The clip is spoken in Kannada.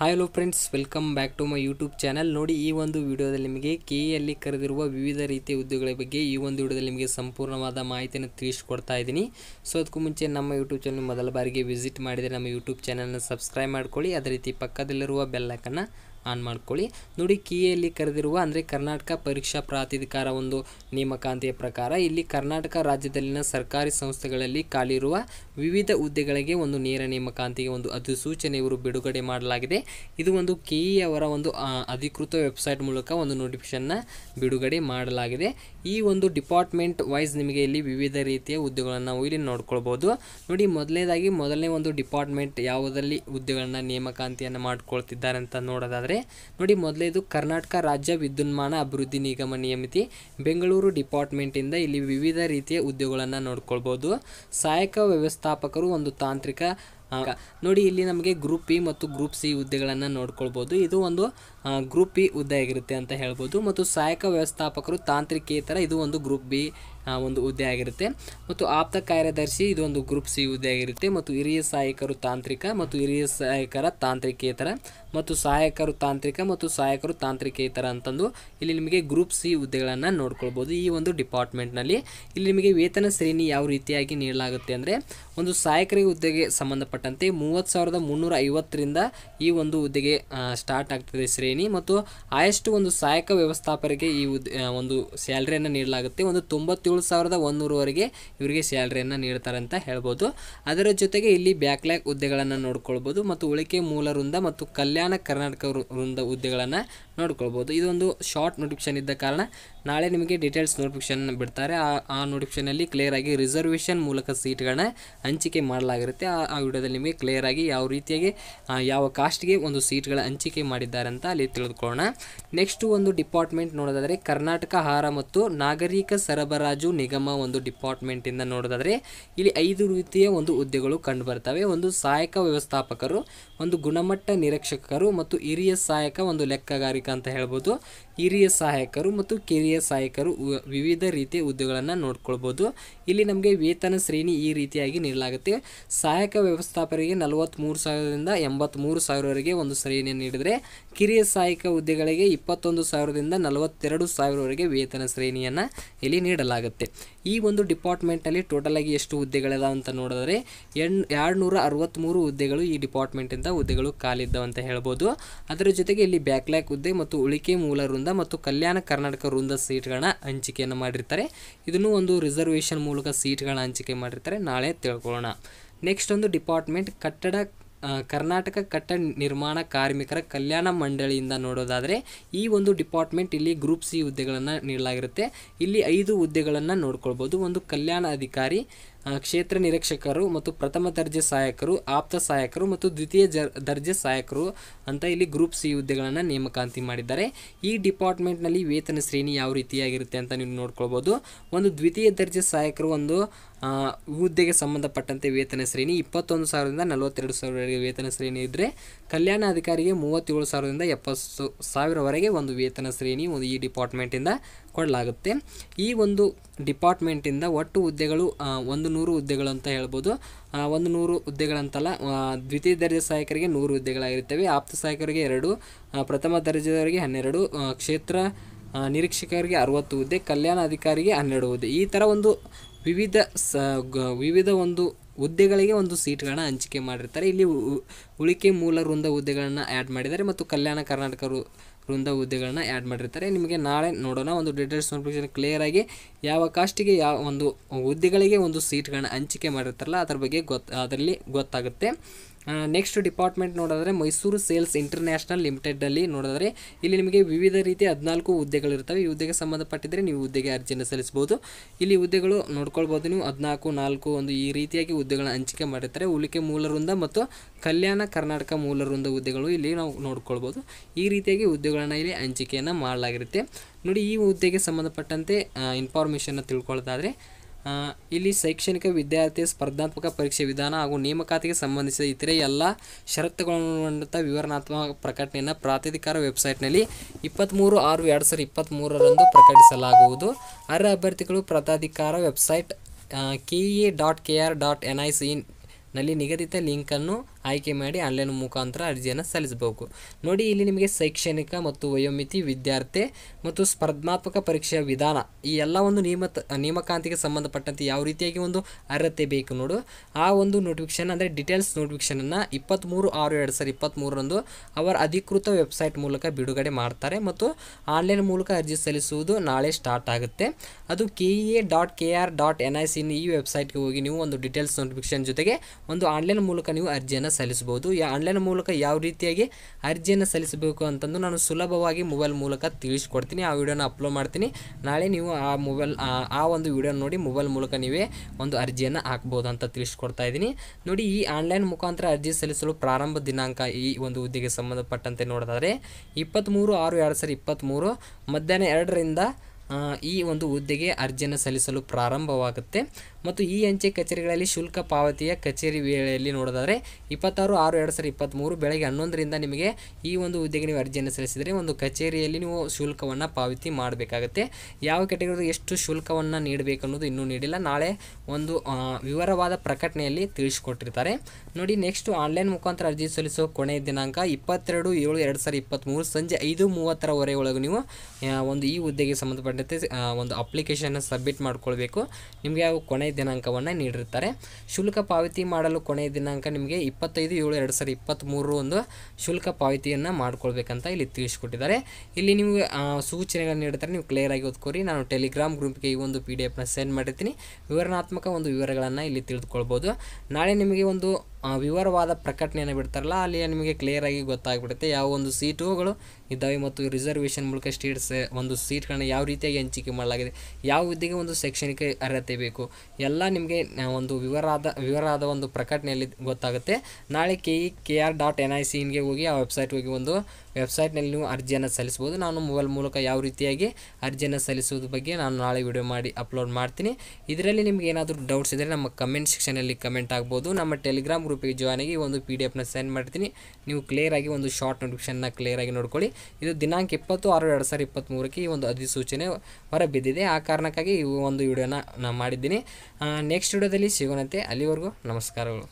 hi hello friends welcome back to my YouTube channel ನೋಡಿ ಈ ಒಂದು ವಿಡಿಯೋದಲ್ಲಿ ನಿಮಗೆ ಎಲ್ಲಿ ಕರೆದಿರುವ ವಿವಿಧ ರೀತಿಯ ಉದ್ಯೋಗಗಳ ಬಗ್ಗೆ ಈ ಒಂದು ವಿಡಿಯೋದಲ್ಲಿ ನಿಮಗೆ ಸಂಪೂರ್ಣವಾದ ಮಾಹಿತಿಯನ್ನು ತಿಳಿಸ್ಕೊಡ್ತಾ ಇದ್ದೀನಿ ಸೊ ಅದಕ್ಕೂ ಮುಂಚೆ ನಮ್ಮ ಯೂಟ್ಯೂಬ್ ಚಾನಲ್ ಮೊದಲ ಬಾರಿಗೆ ವಿಸಿಟ್ ಮಾಡಿದರೆ ನಮ್ಮ ಯೂಟ್ಯೂಬ್ ಚಾನಲ್ನ ಸಬ್ಸ್ಕ್ರೈಬ್ ಮಾಡ್ಕೊಳ್ಳಿ ಅದೇ ರೀತಿ ಪಕ್ಕದಲ್ಲಿರುವ ಬೆಲ್ಲೈಕನ್ನು ಆನ್ ಮಾಡ್ಕೊಳ್ಳಿ ನೋಡಿ ಕಿಯಲ್ಲಿ ಕರೆದಿರುವ ಅಂದರೆ ಕರ್ನಾಟಕ ಪರೀಕ್ಷಾ ಪ್ರಾಧಿಕಾರ ಒಂದು ನೇಮಕಾಂತಿಯ ಪ್ರಕಾರ ಇಲ್ಲಿ ಕರ್ನಾಟಕ ರಾಜ್ಯದಲ್ಲಿನ ಸರ್ಕಾರಿ ಸಂಸ್ಥೆಗಳಲ್ಲಿ ಖಾಲಿರುವ ವಿವಿಧ ಹುದ್ದೆಗಳಿಗೆ ಒಂದು ನೇರ ನೇಮಕಾಂತಿಗೆ ಒಂದು ಅಧಿಸೂಚನೆ ಇವರು ಬಿಡುಗಡೆ ಮಾಡಲಾಗಿದೆ ಇದು ಒಂದು ಕೆಇ ಅವರ ಒಂದು ಅಧಿಕೃತ ವೆಬ್ಸೈಟ್ ಮೂಲಕ ಒಂದು ನೋಟಿಫಿಕೇಶನ್ನ ಬಿಡುಗಡೆ ಮಾಡಲಾಗಿದೆ ಈ ಒಂದು ಡಿಪಾರ್ಟ್ಮೆಂಟ್ ವೈಸ್ ನಿಮಗೆ ಇಲ್ಲಿ ವಿವಿಧ ರೀತಿಯ ಹುದ್ದೆಗಳನ್ನು ನಾವು ಇಲ್ಲಿ ನೋಡ್ಕೊಳ್ಬೋದು ನೋಡಿ ಮೊದಲನೇದಾಗಿ ಮೊದಲನೇ ಒಂದು ಡಿಪಾರ್ಟ್ಮೆಂಟ್ ಯಾವುದರಲ್ಲಿ ಹುದ್ದೆಗಳನ್ನ ನೇಮಕಾಂತಿಯನ್ನು ಮಾಡ್ಕೊಳ್ತಿದ್ದಾರೆ ಅಂತ ನೋಡೋದಾದರೆ ನೋಡಿ ನೋಡಿ ಮೊದಲೇದು ಕರ್ನಾಟಕ ರಾಜ್ಯ ವಿದ್ಯುನ್ಮಾನ ಅಭಿವೃದ್ಧಿ ನಿಗಮ ನಿಯಮಿತಿ ಬೆಂಗಳೂರು ಡಿಪಾರ್ಟ್ಮೆಂಟಿಂದ ಇಲ್ಲಿ ವಿವಿಧ ರೀತಿಯ ಉದ್ಯೋಗಗಳನ್ನು ನೋಡ್ಕೊಳ್ಬೋದು ಸಹಾಯಕ ವ್ಯವಸ್ಥಾಪಕರು ಒಂದು ತಾಂತ್ರಿಕ ನೋಡಿ ಇಲ್ಲಿ ನಮಗೆ ಗ್ರೂಪ್ ಬಿ ಮತ್ತು ಗ್ರೂಪ್ ಸಿ ಹುದ್ದೆಗಳನ್ನು ನೋಡ್ಕೊಳ್ಬೋದು ಇದು ಒಂದು ಗ್ರೂಪ್ ಇ ಹುದ್ದೆ ಆಗಿರುತ್ತೆ ಅಂತ ಹೇಳ್ಬೋದು ಮತ್ತು ಸಹಾಯಕ ವ್ಯವಸ್ಥಾಪಕರು ತಾಂತ್ರಿಕೇತರ ಇದು ಒಂದು ಗ್ರೂಪ್ ಬಿ ಒಂದು ಹುದ್ದೆ ಆಗಿರುತ್ತೆ ಮತ್ತು ಆಪ್ತ ಕಾರ್ಯದರ್ಶಿ ಇದು ಒಂದು ಗ್ರೂಪ್ ಸಿ ಹುದ್ದೆ ಆಗಿರುತ್ತೆ ಮತ್ತು ಹಿರಿಯ ಸಹಾಯಕರು ತಾಂತ್ರಿಕ ಮತ್ತು ಹಿರಿಯ ಸಹಾಯಕರ ತಾಂತ್ರಿಕೇತರ ಮತ್ತು ಸಹಾಯಕರು ತಾಂತ್ರಿಕ ಮತ್ತು ಸಹಾಯಕರು ತಾಂತ್ರಿಕೇತರ ಅಂತಂದು ಇಲ್ಲಿ ನಿಮಗೆ ಗ್ರೂಪ್ ಸಿ ಹುದ್ದೆಗಳನ್ನು ನೋಡ್ಕೊಳ್ಬೋದು ಈ ಒಂದು ಡಿಪಾರ್ಟ್ಮೆಂಟ್ನಲ್ಲಿ ಇಲ್ಲಿ ನಿಮಗೆ ವೇತನ ಶ್ರೇಣಿ ಯಾವ ರೀತಿಯಾಗಿ ನೀಡಲಾಗುತ್ತೆ ಅಂದರೆ ಒಂದು ಸಹಾಯಕರಿಗೆ ಹುದ್ದೆಗೆ ಸಂಬಂಧಪಟ್ಟ ಸಂಬಂಧಪಟ್ಟಂತೆ ಮೂವತ್ತು ಸಾವಿರದ ಮುನ್ನೂರ ಐವತ್ತರಿಂದ ಈ ಒಂದು ಹುದ್ದೆಗೆ ಸ್ಟಾರ್ಟ್ ಆಗ್ತದೆ ಶ್ರೇಣಿ ಮತ್ತು ಆಯಷ್ಟು ಒಂದು ಸಹಾಯಕ ವ್ಯವಸ್ಥಾಪಕರಿಗೆ ಈ ಹುದ್ದೆ ಒಂದು ಸ್ಯಾಲ್ರಿಯನ್ನು ನೀಡಲಾಗುತ್ತೆ ಒಂದು ತೊಂಬತ್ತೇಳು ಸಾವಿರದ ಒಂದೂರವರೆಗೆ ಇವರಿಗೆ ಸ್ಯಾಲ್ರಿಯನ್ನು ನೀಡ್ತಾರೆ ಅಂತ ಹೇಳ್ಬೋದು ಅದರ ಜೊತೆಗೆ ಇಲ್ಲಿ ಬ್ಯಾಕ್ಲ್ಯಾಕ್ ಹುದ್ದೆಗಳನ್ನು ನೋಡ್ಕೊಳ್ಬೋದು ಮತ್ತು ಉಳಿಕೆ ಮೂಲ ವೃಂದ ಮತ್ತು ಕಲ್ಯಾಣ ಕರ್ನಾಟಕ ವೃಂದ ಹುದ್ದೆಗಳನ್ನು ನೋಡ್ಕೊಳ್ಬೋದು ಇದೊಂದು ಶಾರ್ಟ್ ನೋಟಿಫಿಕೇಶನ್ ಇದ್ದ ಕಾರಣ ನಾಳೆ ನಿಮಗೆ ಡೀಟೇಲ್ಸ್ ನೋಟಿಫಿಕೇಶನ್ ಬಿಡ್ತಾರೆ ಆ ನೋಟಿಫಿಕೇಷನಲ್ಲಿ ಆಗಿ ರಿಸರ್ವೇಷನ್ ಮೂಲಕ ಸೀಟ್ಗಳನ್ನ ಹಂಚಿಕೆ ಮಾಡಲಾಗಿರುತ್ತೆ ಆ ವಿಡಿಯೋದಲ್ಲಿ ನಿಮಗೆ ಕ್ಲಿಯರ್ ಆಗಿ ಯಾವ ರೀತಿಯಾಗಿ ಯಾವ ಕಾಸ್ಟ್ಗೆ ಒಂದು ಸೀಟ್ಗಳ ಹಂಚಿಕೆ ಮಾಡಿದ್ದಾರೆ ಅಂತ ಅಲ್ಲಿ ತಿಳಿದುಕೊಳ್ಳೋಣ ನೆಕ್ಸ್ಟು ಒಂದು ಡಿಪಾರ್ಟ್ಮೆಂಟ್ ನೋಡೋದಾದರೆ ಕರ್ನಾಟಕ ಆಹಾರ ಮತ್ತು ನಾಗರಿಕ ಸರಬರಾಜು ನಿಗಮ ಒಂದು ಡಿಪಾರ್ಟ್ಮೆಂಟಿಂದ ನೋಡೋದಾದರೆ ಇಲ್ಲಿ ಐದು ರೀತಿಯ ಒಂದು ಹುದ್ದೆಗಳು ಕಂಡುಬರ್ತವೆ ಒಂದು ಸಹಾಯಕ ವ್ಯವಸ್ಥಾಪಕರು ಒಂದು ಗುಣಮಟ್ಟ ನಿರೀಕ್ಷಕರು ಮತ್ತು ಹಿರಿಯ ಸಹಾಯಕ ಒಂದು ಲೆಕ್ಕಗಾರಿಕೆ ಅಂತ ಹೇಳ್ಬೋದು ಹಿರಿಯ ಸಹಾಯಕರು ಮತ್ತು ಕಿರಿಯ ಸಹಾಯಕರು ವಿವಿಧ ರೀತಿಯ ಹುದ್ದೆಗಳನ್ನು ನೋಡ್ಕೊಳ್ಬೋದು ಇಲ್ಲಿ ನಮಗೆ ವೇತನ ಶ್ರೇಣಿ ಈ ರೀತಿಯಾಗಿ ನೀಡಲಾಗುತ್ತೆ ಸಹಾಯಕ ವ್ಯವಸ್ಥಾಪಕರಿಗೆ ನಲವತ್ತ್ಮೂರು ಸಾವಿರದಿಂದ ಎಂಬತ್ತ್ಮೂರು ಸಾವಿರವರೆಗೆ ಒಂದು ಶ್ರೇಣಿಯನ್ನು ನೀಡಿದರೆ ಕಿರಿಯ ಸಹಾಯಕ ಹುದ್ದೆಗಳಿಗೆ ಇಪ್ಪತ್ತೊಂದು ಸಾವಿರದಿಂದ ನಲವತ್ತೆರಡು ಸಾವಿರವರೆಗೆ ವೇತನ ಶ್ರೇಣಿಯನ್ನು ಇಲ್ಲಿ ನೀಡಲಾಗುತ್ತೆ ಈ ಒಂದು ಡಿಪಾರ್ಟ್ಮೆಂಟಲ್ಲಿ ಆಗಿ ಎಷ್ಟು ಹುದ್ದೆಗಳಿದಾವೆ ಅಂತ ನೋಡಿದರೆ ಎಣ್ ಎರಡುನೂರ ಅರವತ್ತ್ಮೂರು ಹುದ್ದೆಗಳು ಈ ಡಿಪಾರ್ಟ್ಮೆಂಟಿಂದ ಹುದ್ದೆಗಳು ಅಂತ ಹೇಳ್ಬೋದು ಅದರ ಜೊತೆಗೆ ಇಲ್ಲಿ ಬ್ಯಾಕ್ಲ್ಯಾಕ್ ಹುದ್ದೆ ಮತ್ತು ಉಳಿಕೆ ಮೂಲರು ವೃಂದ ಮತ್ತು ಕಲ್ಯಾಣ ಕರ್ನಾಟಕ ವೃಂದ ಸೀಟ್ಗಳನ್ನ ಹಂಚಿಕೆಯನ್ನು ಮಾಡಿರ್ತಾರೆ ಇದನ್ನು ಒಂದು ರಿಸರ್ವೇಷನ್ ಮೂಲಕ ಸೀಟ್ಗಳನ್ನ ಹಂಚಿಕೆ ಮಾಡಿರ್ತಾರೆ ನಾಳೆ ತಿಳ್ಕೊಳ್ಳೋಣ ನೆಕ್ಸ್ಟ್ ಒಂದು ಡಿಪಾರ್ಟ್ಮೆಂಟ್ ಕಟ್ಟಡ ಕರ್ನಾಟಕ ಕಟ್ಟಡ ನಿರ್ಮಾಣ ಕಾರ್ಮಿಕರ ಕಲ್ಯಾಣ ಮಂಡಳಿಯಿಂದ ನೋಡೋದಾದರೆ ಈ ಒಂದು ಡಿಪಾರ್ಟ್ಮೆಂಟ್ ಇಲ್ಲಿ ಗ್ರೂಪ್ ಸಿ ಹುದ್ದೆಗಳನ್ನು ನೀಡಲಾಗಿರುತ್ತೆ ಇಲ್ಲಿ ಐದು ಹುದ್ದೆಗಳನ್ನು ನೋಡ್ಕೊಳ್ಬೋದು ಒಂದು ಕಲ್ಯಾಣ ಅಧಿಕಾರಿ ಕ್ಷೇತ್ರ ನಿರೀಕ್ಷಕರು ಮತ್ತು ಪ್ರಥಮ ದರ್ಜೆ ಸಹಾಯಕರು ಆಪ್ತ ಸಹಾಯಕರು ಮತ್ತು ದ್ವಿತೀಯ ದರ್ಜೆ ಸಹಾಯಕರು ಅಂತ ಇಲ್ಲಿ ಗ್ರೂಪ್ ಸಿ ಹುದ್ದೆಗಳನ್ನು ನೇಮಕಾತಿ ಮಾಡಿದ್ದಾರೆ ಈ ಡಿಪಾರ್ಟ್ಮೆಂಟ್ನಲ್ಲಿ ವೇತನ ಶ್ರೇಣಿ ಯಾವ ರೀತಿಯಾಗಿರುತ್ತೆ ಅಂತ ನೀವು ನೋಡ್ಕೊಳ್ಬೋದು ಒಂದು ದ್ವಿತೀಯ ದರ್ಜೆ ಸಹಾಯಕರು ಒಂದು ಹುದ್ದೆಗೆ ಸಂಬಂಧಪಟ್ಟಂತೆ ವೇತನ ಶ್ರೇಣಿ ಇಪ್ಪತ್ತೊಂದು ಸಾವಿರದಿಂದ ನಲವತ್ತೆರಡು ಸಾವಿರವರೆಗೆ ವೇತನ ಶ್ರೇಣಿ ಇದ್ದರೆ ಕಲ್ಯಾಣ ಅಧಿಕಾರಿಗೆ ಮೂವತ್ತೇಳು ಸಾವಿರದಿಂದ ಎಪ್ಪತ್ತು ಸಾವಿರವರೆಗೆ ಒಂದು ವೇತನ ಶ್ರೇಣಿ ಒಂದು ಈ ಡಿಪಾರ್ಟ್ಮೆಂಟಿಂದ ಕೊಡಲಾಗುತ್ತೆ ಈ ಒಂದು ಡಿಪಾರ್ಟ್ಮೆಂಟಿಂದ ಒಟ್ಟು ಹುದ್ದೆಗಳು ಒಂದು ನೂರು ಹುದ್ದೆಗಳು ಅಂತ ಹೇಳ್ಬೋದು ಒಂದು ನೂರು ಹುದ್ದೆಗಳಂತಲ್ಲ ದ್ವಿತೀಯ ದರ್ಜೆ ಸಹಾಯಕರಿಗೆ ನೂರು ಹುದ್ದೆಗಳಾಗಿರ್ತವೆ ಆಪ್ತ ಸಹಾಯಕರಿಗೆ ಎರಡು ಪ್ರಥಮ ದರ್ಜೆಯವರಿಗೆ ಹನ್ನೆರಡು ಕ್ಷೇತ್ರ ನಿರೀಕ್ಷಕರಿಗೆ ಅರವತ್ತು ಹುದ್ದೆ ಕಲ್ಯಾಣ ಅಧಿಕಾರಿಗೆ ಹನ್ನೆರಡು ಹುದ್ದೆ ಈ ಥರ ಒಂದು ವಿವಿಧ ಸ ವಿವಿಧ ಒಂದು ಹುದ್ದೆಗಳಿಗೆ ಒಂದು ಸೀಟ್ಗಳನ್ನು ಹಂಚಿಕೆ ಮಾಡಿರ್ತಾರೆ ಇಲ್ಲಿ ಉಳಿಕೆ ಮೂಲ ವೃಂದ ಹುದ್ದೆಗಳನ್ನು ಆ್ಯಡ್ ಮಾಡಿದ್ದಾರೆ ಮತ್ತು ಕಲ್ಯಾಣ ಕರ್ನಾಟಕರು ವೃಂದ ಹುದ್ದೆಗಳನ್ನ ಆ್ಯಡ್ ಮಾಡಿರ್ತಾರೆ ನಿಮಗೆ ನಾಳೆ ನೋಡೋಣ ಒಂದು ಡೀಟೇಲ್ಸ್ ನೋಟಿಫಿಕೇಶನ್ ಕ್ಲಿಯರಾಗಿ ಯಾವ ಕಾಸ್ಟಿಗೆ ಯಾವ ಒಂದು ಹುದ್ದೆಗಳಿಗೆ ಒಂದು ಸೀಟ್ಗಳನ್ನ ಹಂಚಿಕೆ ಮಾಡಿರ್ತಾರಲ್ಲ ಅದ್ರ ಬಗ್ಗೆ ಗೊತ್ತು ಅದರಲ್ಲಿ ಗೊತ್ತಾಗುತ್ತೆ ನೆಕ್ಸ್ಟ್ ಡಿಪಾರ್ಟ್ಮೆಂಟ್ ನೋಡಿದ್ರೆ ಮೈಸೂರು ಸೇಲ್ಸ್ ಇಂಟರ್ನ್ಯಾಷನಲ್ ಲಿಮಿಟೆಡಲ್ಲಿ ನೋಡಿದ್ರೆ ಇಲ್ಲಿ ನಿಮಗೆ ವಿವಿಧ ರೀತಿಯ ಹದಿನಾಲ್ಕು ಹುದ್ದೆಗಳಿರ್ತವೆ ಈ ಹುದ್ದೆಗೆ ಸಂಬಂಧಪಟ್ಟಿದ್ದರೆ ನೀವು ಹುದ್ದೆಗೆ ಅರ್ಜಿಯನ್ನು ಸಲ್ಲಿಸಬಹುದು ಇಲ್ಲಿ ಹುದ್ದೆಗಳು ನೋಡ್ಕೊಳ್ಬೋದು ನೀವು ಹದಿನಾಲ್ಕು ನಾಲ್ಕು ಒಂದು ಈ ರೀತಿಯಾಗಿ ಹುದ್ದೆಗಳನ್ನ ಹಂಚಿಕೆ ಮಾಡಿರ್ತಾರೆ ಉಳಿಕೆ ಮೂಲ ಮತ್ತು ಕಲ್ಯಾಣ ಕರ್ನಾಟಕ ಮೂಲ ವೃಂದ ಹುದ್ದೆಗಳು ಇಲ್ಲಿ ನಾವು ನೋಡ್ಕೊಳ್ಬೋದು ಈ ರೀತಿಯಾಗಿ ಹುದ್ದೆಗಳನ್ನು ಇಲ್ಲಿ ಹಂಚಿಕೆಯನ್ನು ಮಾಡಲಾಗಿರುತ್ತೆ ನೋಡಿ ಈ ಹುದ್ದೆಗೆ ಸಂಬಂಧಪಟ್ಟಂತೆ ಇನ್ಫಾರ್ಮೇಷನ್ನ ತಿಳ್ಕೊಳ್ಳೋದಾದರೆ ಇಲ್ಲಿ ಶೈಕ್ಷಣಿಕ ವಿದ್ಯಾರ್ಥಿ ಸ್ಪರ್ಧಾತ್ಮಕ ಪರೀಕ್ಷೆ ವಿಧಾನ ಹಾಗೂ ನೇಮಕಾತಿಗೆ ಸಂಬಂಧಿಸಿದ ಇತರೆ ಎಲ್ಲ ಷರತ್ತುಗಳನ್ನು ವಿವರಣಾತ್ಮಕ ಪ್ರಕಟಣೆಯನ್ನು ಪ್ರಾಧಿಕಾರ ವೆಬ್ಸೈಟ್ನಲ್ಲಿ ಇಪ್ಪತ್ತ್ಮೂರು ಆರು ಎರಡು ಸಾವಿರದ ಇಪ್ಪತ್ತ್ಮೂರರಂದು ಪ್ರಕಟಿಸಲಾಗುವುದು ಅರ್ಹ ಅಭ್ಯರ್ಥಿಗಳು ಪ್ರಾಧಿಕಾರ website K E dot K R dot N I C ನಲ್ಲಿ ನಿಗದಿತ ಲಿಂಕನ್ನು ಆಯ್ಕೆ ಮಾಡಿ ಆನ್ಲೈನ್ ಮುಖಾಂತರ ಅರ್ಜಿಯನ್ನು ಸಲ್ಲಿಸಬೇಕು ನೋಡಿ ಇಲ್ಲಿ ನಿಮಗೆ ಶೈಕ್ಷಣಿಕ ಮತ್ತು ವಯೋಮಿತಿ ವಿದ್ಯಾರ್ಥಿ ಮತ್ತು ಸ್ಪರ್ಧಾತ್ಮಕ ಪರೀಕ್ಷೆಯ ವಿಧಾನ ಈ ಎಲ್ಲ ಒಂದು ನಿಯಮ ನೇಮಕಾಂತಿಗೆ ಸಂಬಂಧಪಟ್ಟಂತೆ ಯಾವ ರೀತಿಯಾಗಿ ಒಂದು ಅರ್ಹತೆ ಬೇಕು ನೋಡು ಆ ಒಂದು ನೋಟಿಫಿಕೇಶನ್ ಅಂದರೆ ಡೀಟೇಲ್ಸ್ ನೋಟಿಫಿಕೇಷನನ್ನು ಇಪ್ಪತ್ತ್ಮೂರು ಆರು ಎರಡು ಸಾವಿರದ ಇಪ್ಪತ್ತ್ಮೂರರಂದು ಅವರ ಅಧಿಕೃತ ವೆಬ್ಸೈಟ್ ಮೂಲಕ ಬಿಡುಗಡೆ ಮಾಡ್ತಾರೆ ಮತ್ತು ಆನ್ಲೈನ್ ಮೂಲಕ ಅರ್ಜಿ ಸಲ್ಲಿಸುವುದು ನಾಳೆ ಸ್ಟಾರ್ಟ್ ಆಗುತ್ತೆ ಅದು K E A dot K R dot N I C ಈ ವೆಬ್ಸೈಟ್ಗೆ ಹೋಗಿ ನೀವು ಒಂದು ಡೀಟೇಲ್ಸ್ ನೋಟಿಫಿಕೇಶನ್ ಜೊತೆಗೆ ಒಂದು ಆನ್ಲೈನ್ ಮೂಲಕ ನೀವು ಅರ್ಜಿಯನ್ನು ಸಲ್ಲಿಸಬಹುದು ಯಾ ಆನ್ಲೈನ್ ಮೂಲಕ ಯಾವ ರೀತಿಯಾಗಿ ಅರ್ಜಿಯನ್ನು ಸಲ್ಲಿಸಬೇಕು ಅಂತಂದು ನಾನು ಸುಲಭವಾಗಿ ಮೊಬೈಲ್ ಮೂಲಕ ತಿಳಿಸ್ಕೊಡ್ತೀನಿ ಆ ವಿಡಿಯೋನ ಅಪ್ಲೋಡ್ ಮಾಡ್ತೀನಿ ನಾಳೆ ನೀವು ಆ ಮೊಬೈಲ್ ಆ ಒಂದು ವಿಡಿಯೋ ನೋಡಿ ಮೊಬೈಲ್ ಮೂಲಕ ನೀವೇ ಒಂದು ಅರ್ಜಿಯನ್ನು ಹಾಕ್ಬೋದು ಅಂತ ತಿಳಿಸ್ಕೊಡ್ತಾ ಇದ್ದೀನಿ ನೋಡಿ ಈ ಆನ್ಲೈನ್ ಮುಖಾಂತರ ಅರ್ಜಿ ಸಲ್ಲಿಸಲು ಪ್ರಾರಂಭ ದಿನಾಂಕ ಈ ಒಂದು ಹುದ್ದೆಗೆ ಸಂಬಂಧಪಟ್ಟಂತೆ ನೋಡೋದಾದರೆ ಇಪ್ಪತ್ತ್ಮೂರು ಆರು ಎರಡು ಸಾವಿರದ ಇಪ್ಪತ್ತ್ಮೂರು ಮಧ್ಯಾಹ್ನ ಎರಡರಿಂದ ಈ ಒಂದು ಹುದ್ದೆಗೆ ಅರ್ಜಿಯನ್ನು ಸಲ್ಲಿಸಲು ಪ್ರಾರಂಭವಾಗುತ್ತೆ ಮತ್ತು ಈ ಅಂಚೆ ಕಚೇರಿಗಳಲ್ಲಿ ಶುಲ್ಕ ಪಾವತಿಯ ಕಚೇರಿ ವೇಳೆಯಲ್ಲಿ ನೋಡೋದಾದರೆ ಇಪ್ಪತ್ತಾರು ಆರು ಎರಡು ಸಾವಿರದ ಇಪ್ಪತ್ತ್ಮೂರು ಬೆಳಗ್ಗೆ ಹನ್ನೊಂದರಿಂದ ನಿಮಗೆ ಈ ಒಂದು ಹುದ್ದೆಗೆ ನೀವು ಅರ್ಜಿಯನ್ನು ಸಲ್ಲಿಸಿದರೆ ಒಂದು ಕಚೇರಿಯಲ್ಲಿ ನೀವು ಶುಲ್ಕವನ್ನು ಪಾವತಿ ಮಾಡಬೇಕಾಗುತ್ತೆ ಯಾವ ಕೆಟಗರಿ ಎಷ್ಟು ಶುಲ್ಕವನ್ನು ನೀಡಬೇಕು ಅನ್ನೋದು ಇನ್ನೂ ನೀಡಿಲ್ಲ ನಾಳೆ ಒಂದು ವಿವರವಾದ ಪ್ರಕಟಣೆಯಲ್ಲಿ ತಿಳಿಸಿಕೊಟ್ಟಿರ್ತಾರೆ ನೋಡಿ ನೆಕ್ಸ್ಟ್ ಆನ್ಲೈನ್ ಮುಖಾಂತರ ಅರ್ಜಿ ಸಲ್ಲಿಸೋ ಕೊನೆಯ ದಿನಾಂಕ ಇಪ್ಪತ್ತೆರಡು ಏಳು ಎರಡು ಸಾವಿರದ ಇಪ್ಪತ್ತ್ಮೂರು ಸಂಜೆ ಐದು ಒಳಗೆ ನೀವು ಒಂದು ಈ ಹುದ್ದೆಗೆ ಸಂಬಂಧಪಟ್ಟ ಒಂದು ಅಪ್ಲಿಕೇಶನ್ನ ಸಬ್ಮಿಟ್ ಮಾಡ್ಕೊಳ್ಬೇಕು ನಿಮಗೆ ಕೊನೆಯ ದಿನಾಂಕವನ್ನು ನೀಡಿರ್ತಾರೆ ಶುಲ್ಕ ಪಾವತಿ ಮಾಡಲು ಕೊನೆಯ ದಿನಾಂಕ ನಿಮಗೆ ಇಪ್ಪತ್ತೈದು ಏಳು ಎರಡು ಸಾವಿರದ ಇಪ್ಪತ್ತ್ಮೂರು ಒಂದು ಶುಲ್ಕ ಪಾವತಿಯನ್ನು ಮಾಡ್ಕೊಳ್ಬೇಕಂತ ಇಲ್ಲಿ ತಿಳಿಸ್ಕೊಟ್ಟಿದ್ದಾರೆ ಇಲ್ಲಿ ನಿಮಗೆ ಸೂಚನೆಗಳನ್ನು ನೀಡ್ತಾರೆ ನೀವು ಆಗಿ ಓದ್ಕೋರಿ ನಾನು ಟೆಲಿಗ್ರಾಮ್ ಗ್ರೂಪ್ಗೆ ಈ ಒಂದು ಪಿ ಡಿ ಎಫ್ನ ಸೆಂಡ್ ಮಾಡಿರ್ತೀನಿ ವಿವರಣಾತ್ಮಕ ಒಂದು ವಿವರಗಳನ್ನು ಇಲ್ಲಿ ತಿಳಿದುಕೊಳ್ಬೋದು ನಾಳೆ ನಿಮಗೆ ಒಂದು ವಿವರವಾದ ಪ್ರಕಟಣೆಯನ್ನು ಬಿಡ್ತಾರಲ್ಲ ಅಲ್ಲಿ ನಿಮಗೆ ಕ್ಲಿಯರಾಗಿ ಗೊತ್ತಾಗ್ಬಿಡುತ್ತೆ ಯಾವ ಒಂದು ಸೀಟುಗಳು ಇದ್ದಾವೆ ಮತ್ತು ರಿಸರ್ವೇಷನ್ ಮೂಲಕ ಸ್ಟೇಟ್ಸ್ ಒಂದು ಸೀಟ್ಗಳನ್ನ ಯಾವ ರೀತಿಯಾಗಿ ಹಂಚಿಕೆ ಮಾಡಲಾಗಿದೆ ಯಾವ ಹುದ್ದೆಗೆ ಒಂದು ಶೈಕ್ಷಣಿಕ ಅರ್ಹತೆ ಬೇಕು ಎಲ್ಲ ನಿಮಗೆ ಒಂದು ವಿವರಾದ ವಿವರಾದ ಒಂದು ಪ್ರಕಟಣೆಯಲ್ಲಿ ಗೊತ್ತಾಗುತ್ತೆ ನಾಳೆ K E K R dot N I C ಇನ್ಗೆ ಹೋಗಿ ಆ ವೆಬ್ಸೈಟ್ ಹೋಗಿ ಒಂದು ವೆಬ್ಸೈಟ್ನಲ್ಲಿ ನೀವು ಅರ್ಜಿಯನ್ನು ಸಲ್ಲಿಸ್ಬೋದು ನಾನು ಮೊಬೈಲ್ ಮೂಲಕ ಯಾವ ರೀತಿಯಾಗಿ ಅರ್ಜಿಯನ್ನು ಸಲ್ಲಿಸುವುದು ಬಗ್ಗೆ ನಾನು ನಾಳೆ ವಿಡಿಯೋ ಮಾಡಿ ಅಪ್ಲೋಡ್ ಮಾಡ್ತೀನಿ ಇದರಲ್ಲಿ ನಿಮ್ಗೆ ಏನಾದರೂ ಡೌಟ್ಸ್ ಇದ್ದರೆ ನಮ್ಮ ಕಮೆಂಟ್ ಸೆಕ್ಷನಲ್ಲಿ ಕಮೆಂಟ್ ಆಗ್ಬೋದು ನಮ್ಮ ಟೆಲಿಗ್ರಾಮ್ ಗ್ರೂಪಿಗೆ ಜಾಯ್ನ್ ಆಗಿ ಒಂದು ಪಿ ಡಿ ಎಫ್ನ ಸೆಂಡ್ ಮಾಡ್ತೀನಿ ನೀವು ಕ್ಲಿಯರಾಗಿ ಒಂದು ಶಾರ್ಟ್ ಕ್ಲಿಯರ್ ಕ್ಲಿಯರಾಗಿ ನೋಡ್ಕೊಳ್ಳಿ ಇದು ದಿನಾಂಕ ಇಪ್ಪತ್ತು ಆರು ಎರಡು ಸಾವಿರದ ಇಪ್ಪತ್ತ್ಮೂರಕ್ಕೆ ಈ ಒಂದು ಅಧಿಸೂಚನೆ ಹೊರಬಿದ್ದಿದೆ ಆ ಕಾರಣಕ್ಕಾಗಿ ಈ ಒಂದು ವಿಡಿಯೋನ ನಾನು ಮಾಡಿದ್ದೀನಿ ನೆಕ್ಸ್ಟ್ ವಿಡಿಯೋದಲ್ಲಿ ಸಿಗೋಣಂತೆ ಅಲ್ಲಿವರೆಗೂ ನಮಸ್ಕಾರಗಳು